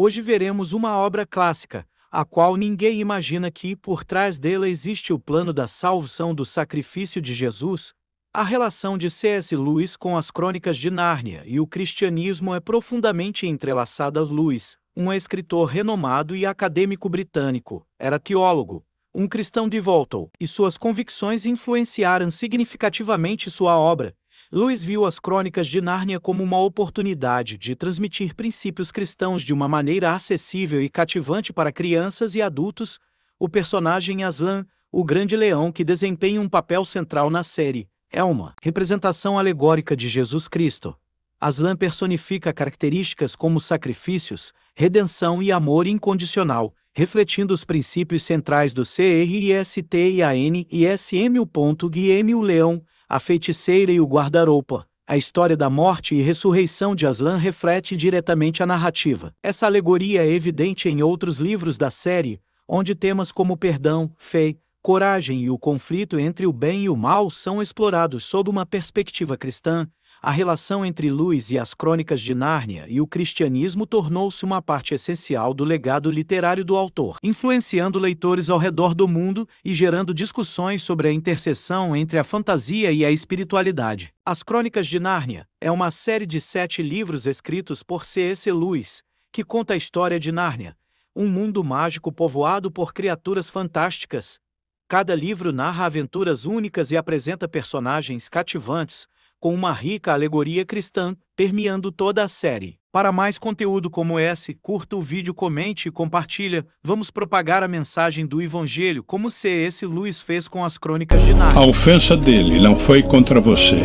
Hoje veremos uma obra clássica, a qual ninguém imagina que por trás dela existe o plano da salvação do sacrifício de Jesus. A relação de C.S. Lewis com as crônicas de Nárnia e o cristianismo é profundamente entrelaçada. Lewis, um escritor renomado e acadêmico britânico, era teólogo, um cristão de Voltaire, e suas convicções influenciaram significativamente sua obra, Luiz viu as crônicas de Nárnia como uma oportunidade de transmitir princípios cristãos de uma maneira acessível e cativante para crianças e adultos. O personagem Aslan, o grande leão que desempenha um papel central na série, é uma representação alegórica de Jesus Cristo. Aslan personifica características como sacrifícios, redenção e amor incondicional, refletindo os princípios centrais do CRISTIAN e SM. O leão a Feiticeira e o Guarda-Roupa. A história da morte e ressurreição de Aslan reflete diretamente a narrativa. Essa alegoria é evidente em outros livros da série, onde temas como perdão, fé, coragem e o conflito entre o bem e o mal são explorados sob uma perspectiva cristã, a relação entre Lewis e as Crônicas de Nárnia e o cristianismo tornou-se uma parte essencial do legado literário do autor, influenciando leitores ao redor do mundo e gerando discussões sobre a interseção entre a fantasia e a espiritualidade. As Crônicas de Nárnia é uma série de sete livros escritos por C.S. Lewis, que conta a história de Nárnia, um mundo mágico povoado por criaturas fantásticas. Cada livro narra aventuras únicas e apresenta personagens cativantes, com uma rica alegoria cristã, permeando toda a série. Para mais conteúdo como esse, curta o vídeo, comente e compartilha. Vamos propagar a mensagem do Evangelho como C.S. Luiz fez com as Crônicas de Nárnia. A ofensa dele não foi contra você.